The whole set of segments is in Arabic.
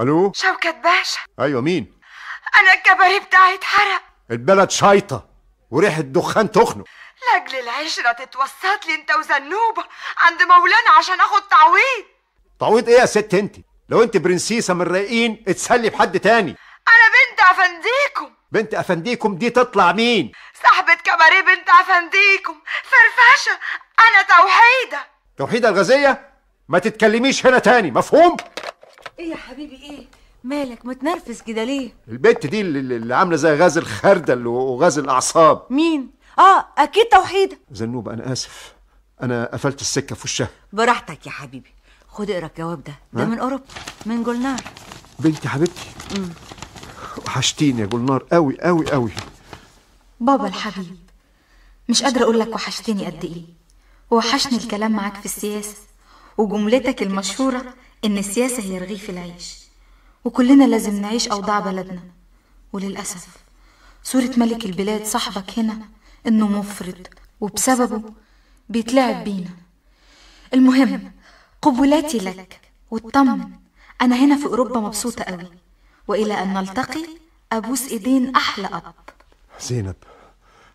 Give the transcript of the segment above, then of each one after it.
الو شوكت باشا ايوه مين انا الكباري بتاعي اتحرق البلد شايطه وريحه دخان تخنق لاجل العشرة تتوسط لي انت وزنوبة عند مولانا عشان اخد تعويض تعويض ايه يا ست انت لو انت برنسيسة من الرايقين اتسلي بحد تاني انا بنت افنديكم بنت افنديكم دي تطلع مين صاحبة كباريه بنت افنديكم فرفشة انا توحيدة توحيدة الغازية ما تتكلميش هنا تاني مفهوم ايه يا حبيبي ايه مالك متنرفز كده ليه البت دي اللي, اللي عامله زي غاز الخردل وغاز الاعصاب مين اه اكيد توحيده زنوب انا اسف انا قفلت السكه في وشها براحتك يا حبيبي خد اقرا الجواب ده ده من اوروبا من جولنار بنتي حبيبتي وحشتيني يا جولنار قوي قوي قوي بابا الحبيب مش قادره اقول لك وحشتني قد ايه وحشني الكلام معاك في السياسه وجملتك المشهوره إن السياسة هي رغيف العيش وكلنا لازم نعيش أوضاع بلدنا وللأسف صورة ملك البلاد صاحبك هنا إنه مفرط وبسببه بيتلاعب بينا المهم قبلاتي لك واطمن أنا هنا في أوروبا مبسوطة قوي وإلى أن نلتقي أبوس إيدين أحلى أب زينب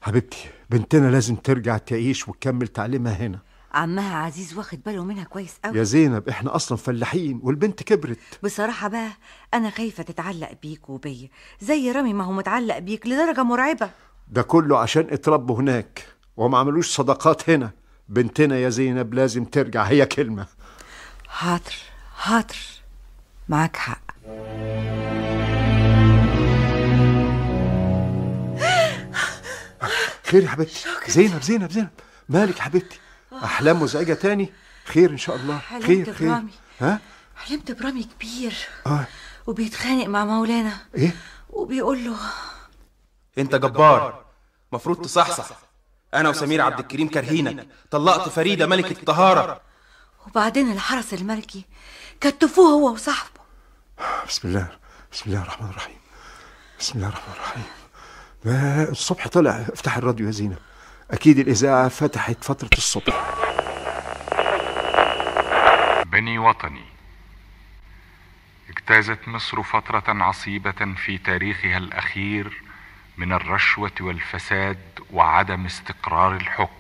حبيبتي بنتنا لازم ترجع تعيش وتكمل تعليمها هنا عمها عزيز واخد باله منها كويس قوي يا زينب احنا اصلا فلاحين والبنت كبرت بصراحه بقى انا خايفه تتعلق بيك وبيا زي رامي ما هو متعلق بيك لدرجه مرعبه ده كله عشان اتربوا هناك وما عملوش صداقات هنا بنتنا يا زينب لازم ترجع هي كلمه حاضر حاضر معاك حق خير يا حبيبتي زينب زينب زينب مالك حبيبتي آه. احلام مزعجه تاني خير ان شاء الله حلمت خير خير برامي. ها حلمت برامي كبير اه وبيتخانق مع مولانا ايه وبيقول له انت جبار مفروض تصحصح انا وسمير عبد الكريم كارهينك طلقت فريده ملكه الطهاره وبعدين الحرس الملكي كتفوه هو وصاحبه بسم الله بسم الله الرحمن الرحيم بسم الله الرحمن الرحيم آه، الصبح طلع افتح الراديو يا زينب اكيد الاذاعه فتحت فتره الصبح بني وطني اجتازت مصر فترة عصيبة في تاريخها الأخير من الرشوة والفساد وعدم استقرار الحكم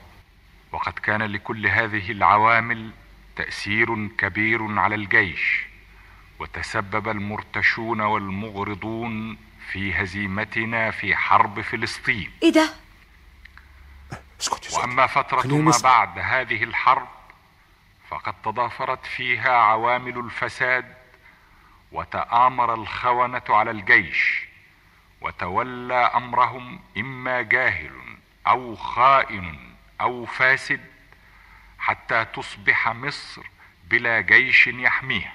وقد كان لكل هذه العوامل تأثير كبير على الجيش وتسبب المرتشون والمغرضون في هزيمتنا في حرب فلسطين ايه ده الشكل وأما فترة ما بعد هذه الحرب فقد تضافرت فيها عوامل الفساد وتآمر الخونة على الجيش وتولى أمرهم إما جاهل أو خائن أو فاسد حتى تصبح مصر بلا جيش يحميها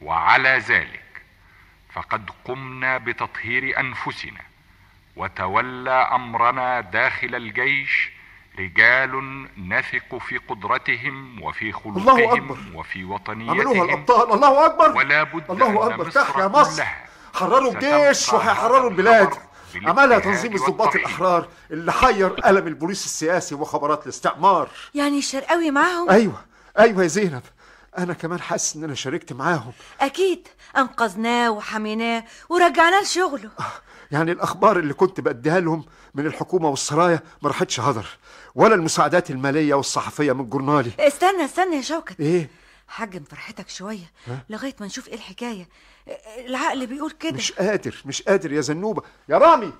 وعلى ذلك فقد قمنا بتطهير أنفسنا وتولى امرنا داخل الجيش رجال نثق في قدرتهم وفي خلقهم الله أكبر. وفي وطنيتهم عملوها الأبطال الله أكبر ولا بد الله أكبر كح يا مصر حرروا الجيش وهيحرروا البلاد عملها تنظيم الضباط الأحرار اللي حير قلم البوليس السياسي وخبرات الاستعمار يعني الشرقاوي معاهم أيوة أيوة يا زينب أنا كمان حاسس إن أنا شاركت معاهم أكيد أنقذناه وحميناه ورجعناه لشغله آه. يعني الاخبار اللي كنت بديها لهم من الحكومه والسرايا ما راحتش هدر ولا المساعدات الماليه والصحفيه من جورنالي استنى استنى يا شوكت ايه حجم فرحتك شويه لغايه ما نشوف ايه الحكايه العقل بيقول كده مش قادر مش قادر يا زنوبه يا رامي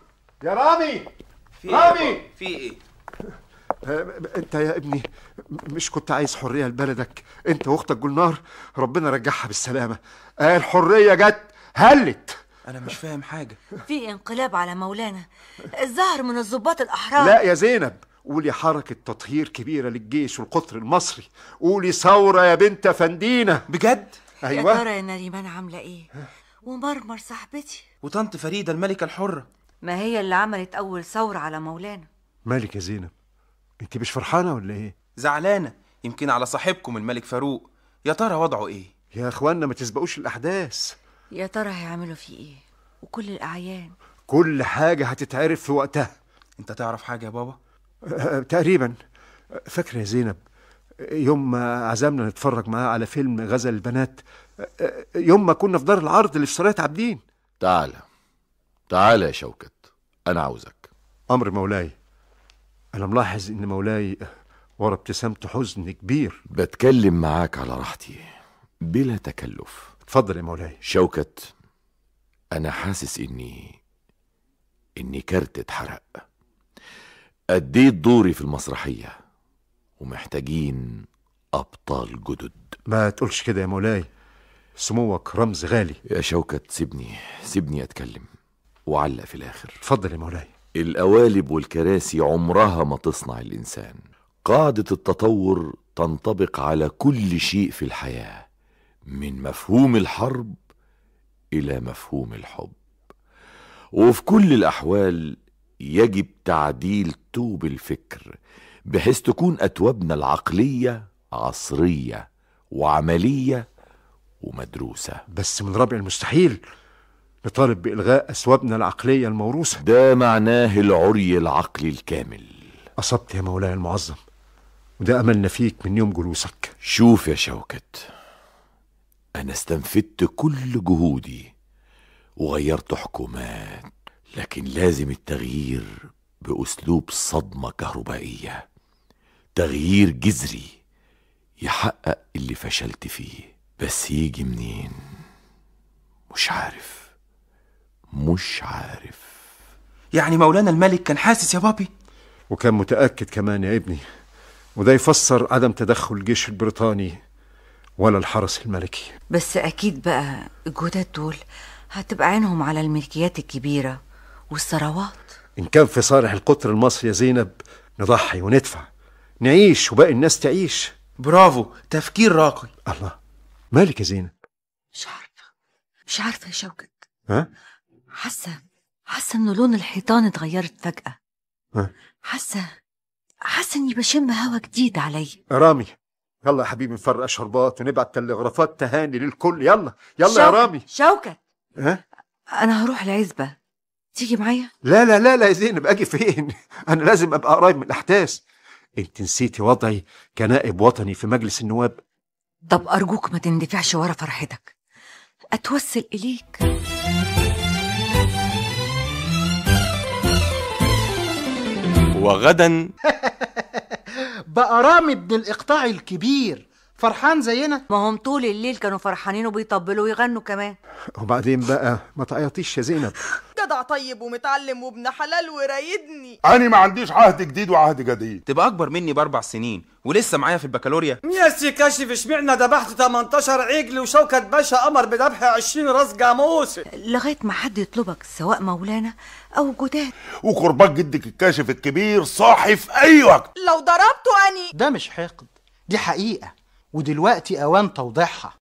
يا رامي في إيه؟ رامي إيه في ايه أه، انت يا ابني مش كنت عايز حريه لبلدك انت واختك جولنار ربنا رجعها بالسلامه الحريه جت هلت انا مش فاهم حاجه في انقلاب على مولانا الظهر من الضباط الاحرار لا يا زينب قولي حركة تطهير كبيرة للجيش والقطر المصري قولي ثورة يا بنت فندينا بجد؟ أيوة يا ترى يا نريمان عاملة إيه؟ ومرمر صاحبتي وطنط فريدة الملكة الحرة ما هي اللي عملت أول ثورة على مولانا مالك يا زينب أنت مش فرحانة ولا إيه؟ زعلانة يمكن على صاحبكم الملك فاروق يا ترى وضعه إيه؟ يا إخوانا ما تسبقوش الأحداث يا ترى هيعملوا فيه ايه وكل الاعيان كل حاجه هتتعرف في وقتها انت تعرف حاجه يا بابا أه، تقريبا فاكره يا زينب يوم ما عزمنا نتفرج معاه على فيلم غزل البنات أه، يوم ما كنا في دار العرض اللي في صلاة عابدين تعالى تعالى يا شوكت انا عاوزك امر مولاي انا ملاحظ ان مولاي ورا ابتسامته حزن كبير بتكلم معاك على راحتي بلا تكلف تفضل يا مولاي شوكت أنا حاسس إني إني كارت اتحرق أديت دوري في المسرحية ومحتاجين أبطال جدد ما تقولش كده يا مولاي سموك رمز غالي يا شوكت سيبني سيبني أتكلم وعلق في الآخر اتفضل يا مولاي القوالب والكراسي عمرها ما تصنع الإنسان قاعدة التطور تنطبق على كل شيء في الحياة من مفهوم الحرب الى مفهوم الحب وفي كل الاحوال يجب تعديل توب الفكر بحيث تكون اتوابنا العقليه عصريه وعمليه ومدروسه بس من ربع المستحيل نطالب بالغاء اثوابنا العقليه الموروثه ده معناه العري العقلي الكامل اصبت يا مولاي المعظم وده املنا فيك من يوم جلوسك شوف يا شوكت أنا استنفدت كل جهودي وغيرت حكومات لكن لازم التغيير بأسلوب صدمة كهربائية تغيير جذري يحقق اللي فشلت فيه بس يجي منين مش عارف مش عارف يعني مولانا الملك كان حاسس يا بابي وكان متأكد كمان يا ابني وده يفسر عدم تدخل الجيش البريطاني ولا الحرس الملكي بس أكيد بقى الجداد دول هتبقى عينهم على الملكيات الكبيرة والثروات إن كان في صالح القطر المصري يا زينب نضحي وندفع نعيش وباقي الناس تعيش برافو تفكير راقي الله مالك يا زينب مش عارفة مش عارفة يا شوكت ها؟ حاسة حاسة إن لون الحيطان اتغيرت فجأة ها؟ حاسة حاسة إني بشم هوا جديد علي رامي يلا يا حبيبي نفرق شربات ونبعت تلغرافات تهاني للكل يلا يلا يا رامي شوكت ها انا هروح العزبه تيجي معايا لا لا لا لا يا زينب اجي فين انا لازم ابقى قريب من الاحداث انت نسيتي وضعي كنائب وطني في مجلس النواب طب ارجوك ما تندفعش ورا فرحتك اتوسل اليك وغدا بقى رامي ابن الإقطاع الكبير فرحان زينا ما هم طول الليل كانوا فرحانين وبيطبلوا ويغنوا كمان وبعدين بقى ما تعيطيش يا زينب جدع طيب ومتعلم وابن حلال ورايدني انا ما عنديش عهد جديد وعهد جديد تبقى اكبر مني باربع سنين ولسه معايا في البكالوريا يا سي كاشف اشمعنى ذبحت 18 عجل وشوكة باشا امر بذبح 20 راس جاموس لغايه ما حد يطلبك سواء مولانا او جداد وقربك جدك الكاشف الكبير صاحي في اي وقت لو ضربته اني ده مش حقد دي حقيقه ودلوقتي اوان توضيحها